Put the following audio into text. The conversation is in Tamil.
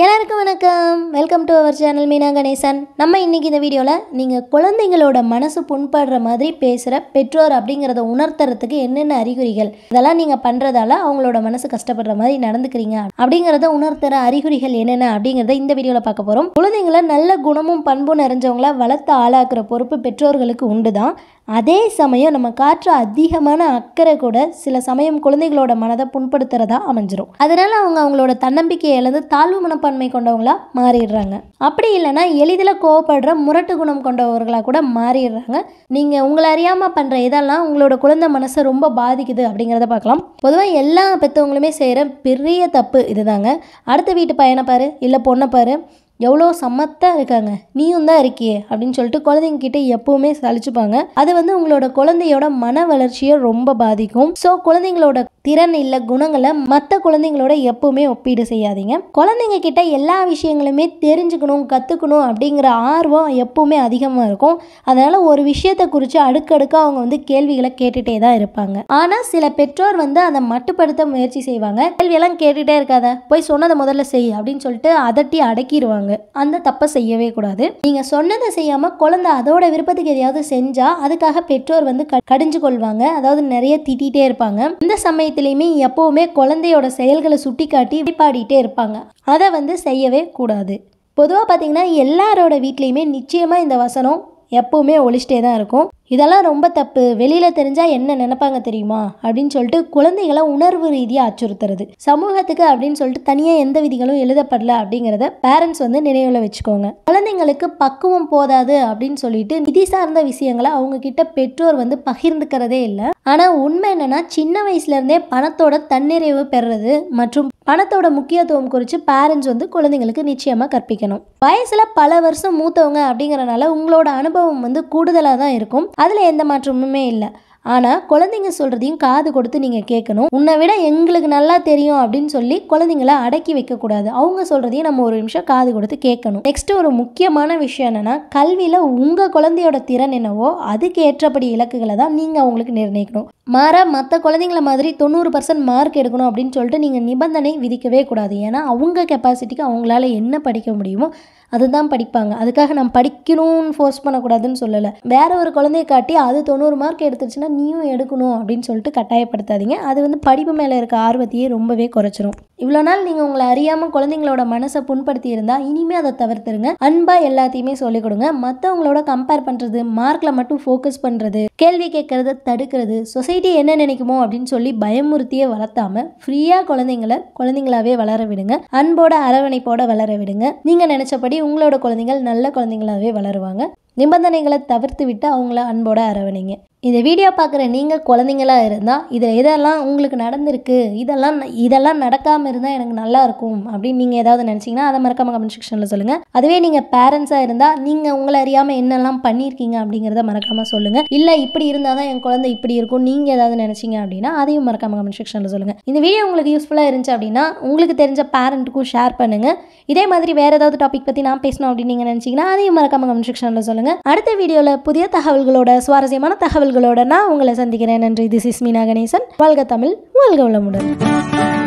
எல்லாருக்கும் வணக்கம் welcome to our channel Meena Ganesan நம்ம இன்றைக்கி இந்த வீடியோவில் நீங்கள் குழந்தைங்களோட மனசு புண்படுற மாதிரி பேசுகிற பெற்றோர் அப்படிங்கிறத உணர்த்துறதுக்கு என்னென்ன அறிகுறிகள் இதெல்லாம் நீங்கள் பண்ணுறதால அவங்களோட மனசு கஷ்டப்படுற மாதிரி நடந்துக்கிறீங்க அப்படிங்கிறத உணர்த்துற அறிகுறிகள் என்னென்ன அப்படிங்கிறத இந்த வீடியோவில் பார்க்க போகிறோம் குழந்தைங்கள நல்ல குணமும் பண்பும் நிறைஞ்சவங்கள வளர்த்து ஆளாக்குற பொறுப்பு பெற்றோர்களுக்கு உண்டு தான் அதே சமயம் நம்ம காற்று அதிகமான அக்கறை கூட சில சமயம் குழந்தைகளோட மனதை புண்படுத்துறதா அமைஞ்சிரும் அதனால் அவங்க அவங்களோட தன்னம்பிக்கையை இழந்து தாழ்வு மனப்பான்மை கொண்டவங்களா மாறிடுறாங்க அப்படி இல்லைன்னா எளிதில் கோவப்படுற முரட்டு குணம் கொண்டவர்களாக கூட மாறிடுறாங்க நீங்கள் உங்களை அறியாமல் பண்ணுற இதெல்லாம் உங்களோட குழந்தை மனசை ரொம்ப பாதிக்குது அப்படிங்கிறத பார்க்கலாம் பொதுவாக எல்லா பெற்றவங்களுமே செய்கிற பெரிய தப்பு இதுதாங்க அடுத்த வீட்டு பையனை பாரு இல்லை பொண்ணை பாரு எவ்வளோ சம்மத்தாக இருக்காங்க நீயும் தான் இருக்கியே அப்படின்னு சொல்லிட்டு குழந்தைங்க கிட்ட எப்போவுமே சளிச்சுப்பாங்க அது வந்து உங்களோட குழந்தையோட மன வளர்ச்சியை ரொம்ப பாதிக்கும் ஸோ குழந்தைங்களோட திறன் இல்லை குணங்களை மற்ற குழந்தைங்களோட எப்பவுமே ஒப்பீடு செய்யாதீங்க குழந்தைங்க கிட்ட எல்லா விஷயங்களுமே தெரிஞ்சுக்கணும் கற்றுக்கணும் அப்படிங்கிற ஆர்வம் எப்பவுமே அதிகமாக இருக்கும் அதனால் ஒரு விஷயத்தை குறித்து அடுக்கடுக்காக அவங்க வந்து கேள்விகளை கேட்டுகிட்டே தான் இருப்பாங்க ஆனால் சில பெற்றோர் வந்து அதை மட்டுப்படுத்த முயற்சி செய்வாங்க கேள்வியெல்லாம் கேட்டுகிட்டே இருக்காத போய் சொன்னதை முதல்ல செய் அப்படின்னு சொல்லிட்டு அதட்டி அடக்கிடுவாங்க அந்த தப்பை செய்யவே கூடாது நீங்கள் சொன்னதை செய்யாமல் குழந்தை அதோட விருப்பத்துக்கு எதையாவது செஞ்சால் அதுக்காக பெற்றோர் வந்து கடிஞ்சு கொள்வாங்க அதாவது நிறைய திட்டிகிட்டே இருப்பாங்க இந்த சமயம் சமயத்திலையுமே எப்போவுமே குழந்தையோட செயல்களை சுட்டி காட்டி வழிபாடிட்டே இருப்பாங்க அதை வந்து செய்யவே கூடாது பொதுவாக பார்த்தீங்கன்னா எல்லாரோட வீட்லேயுமே நிச்சயமாக இந்த வசனம் எப்போவுமே ஒழிச்சிட்டே தான் இருக்கும் இதெல்லாம் ரொம்ப தப்பு வெளியில் தெரிஞ்சால் என்ன நினைப்பாங்க தெரியுமா அப்படின்னு சொல்லிட்டு குழந்தைகளை உணர்வு ரீதியாக அச்சுறுத்துறது சமூகத்துக்கு அப்படின்னு சொல்லிட்டு தனியாக எந்த விதிகளும் எழுதப்படல அப்படிங்கிறத பேரண்ட்ஸ் வந்து நினைவில் வச்சுக்கோங்க குழந்தைங்களுக்கு பக்குவம் போதாது அப்படின்னு சொல்லிட்டு நிதி சார்ந்த விஷயங்களை அவங்க கிட்ட பெற்றோர் வந்து பகிர்ந்துக்கிறதே இல்லை ஆனால் உண்மை என்னன்னா சின்ன வயசுலேருந்தே பணத்தோட தன்னிறைவு பெறுறது மற்றும் பணத்தோட முக்கியத்துவம் குறித்து பேரண்ட்ஸ் வந்து குழந்தைங்களுக்கு நிச்சயமாக கற்பிக்கணும் வயசில் பல வருஷம் மூத்தவங்க அப்படிங்கிறனால உங்களோட அனுபவம் வந்து கூடுதலாக தான் இருக்கும் அதில் எந்த மாற்றமுமே இல்லை ஆனால் குழந்தைங்க சொல்கிறதையும் காது கொடுத்து நீங்கள் கேட்கணும் உன்னை விட எங்களுக்கு நல்லா தெரியும் அப்படின்னு சொல்லி குழந்தைங்கள அடக்கி வைக்கக்கூடாது அவங்க சொல்கிறதையும் நம்ம ஒரு நிமிஷம் காது கொடுத்து கேட்கணும் நெக்ஸ்ட் ஒரு முக்கியமான விஷயம் என்னென்னா கல்வியில் உங்கள் குழந்தையோட திறன் என்னவோ அதுக்கு ஏற்றபடி இலக்குகளை தான் நீங்கள் அவங்களுக்கு நிர்ணயிக்கணும் மாறாக மற்ற குழந்தைங்கள மாதிரி தொண்ணூறு பர்சன்ட் மார்க் எடுக்கணும் அப்படின்னு சொல்லிட்டு நீங்கள் நிபந்தனை விதிக்கவே கூடாது ஏன்னா அவங்க கெப்பாசிட்டிக்கு அவங்களால என்ன படிக்க முடியுமோ அதுதான் படிப்பாங்க அதுக்காக நம்ம படிக்கணும்னு ஃபோர்ஸ் பண்ணக்கூடாதுன்னு சொல்லலை வேற ஒரு குழந்தைய காட்டி அது தொண்ணூறு மார்க் எடுத்துருச்சுன்னா நீயும் எடுக்கணும் அப்படின்னு சொல்லிட்டு கட்டாயப்படுத்தாதீங்க அது வந்து படிப்பு மேலே இருக்க ஆர்வத்தையே ரொம்பவே குறைச்சிரும் இவ்வளோ நாள் நீங்கள் உங்களை அறியாமல் குழந்தைங்களோட மனசை புண்படுத்தி இருந்தால் இனிமேல் அதை தவிர்த்துருங்க அன்பாக எல்லாத்தையுமே சொல்லிக் கொடுங்க மற்றவங்களோட கம்பேர் பண்ணுறது மார்க்கில் மட்டும் ஃபோக்கஸ் பண்ணுறது கேள்வி கேட்குறத தடுக்கிறது சொசைட்டி என்ன நினைக்குமோ அப்படின்னு சொல்லி பயமுறுத்தியே வளர்த்தாமல் ஃப்ரீயாக குழந்தைங்கள குழந்தைங்களாவே வளர விடுங்க அன்போட அரவணைப்போட வளர விடுங்க நீங்கள் நினச்சபடி உங்களோட குழந்தைகள் நல்ல குழந்தைங்களாகவே வளருவாங்க நிபந்தனைகளை தவிர்த்து விட்டு அவங்கள அன்போட அரவணைங்க இந்த வீடியோ பார்க்குற நீங்கள் குழந்தைங்களாக இருந்தால் இதில் இதெல்லாம் உங்களுக்கு நடந்திருக்கு இதெல்லாம் இதெல்லாம் நடக்காமல் இருந்தால் எனக்கு நல்லாயிருக்கும் அப்படின்னு நீங்கள் ஏதாவது நினச்சிங்கன்னா அதை மறக்காமல் கமெண்ட் செக்ஷனில் சொல்லுங்கள் அதுவே நீங்கள் பேரண்ட்ஸாக இருந்தால் நீங்கள் உங்களை அறியாமல் என்னெல்லாம் பண்ணியிருக்கீங்க அப்படிங்கிறத மறக்காமல் சொல்லுங்கள் இல்லை இப்படி இருந்தால் தான் என் குழந்தை இப்படி இருக்கும் நீங்கள் ஏதாவது நினச்சிங்க அப்படின்னா அதையும் மறக்காமல் கமெண்ட் செக்ஷனில் சொல்லுங்கள் இந்த வீடியோ உங்களுக்கு யூஸ்ஃபுல்லாக இருந்துச்சு அப்படின்னா உங்களுக்கு தெரிஞ்ச பேரண்ட்டுக்கும் ஷேர் பண்ணுங்கள் இதே மாதிரி வேறு ஏதாவது டாபிக் பற்றி நான் பேசணும் அப்படின்னு நீங்கள் நினச்சிங்கன்னா அதையும் மறக்காமல் கமெண்ட் செக்ஷனில் சொல்லுங்கள் அடுத்த வீடியோவில் புதிய தகவல்களோட சுவாரஸ்யமான தகவல் தகவல்களோட நான் உங்களை சந்திக்கிறேன் நன்றி திஸ் இஸ் மீனா கணேசன் வாழ்க தமிழ் வாழ்க வளமுடன்